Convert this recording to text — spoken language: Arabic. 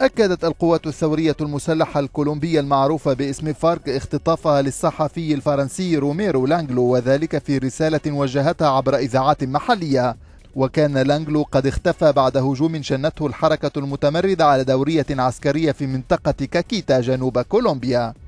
أكدت القوات الثورية المسلحة الكولومبية المعروفة باسم فارك اختطافها للصحفي الفرنسي روميرو لانجلو وذلك في رسالة وجهتها عبر إذاعات محلية وكان لانجلو قد اختفى بعد هجوم شنته الحركة المتمردة على دورية عسكرية في منطقة كاكيتا جنوب كولومبيا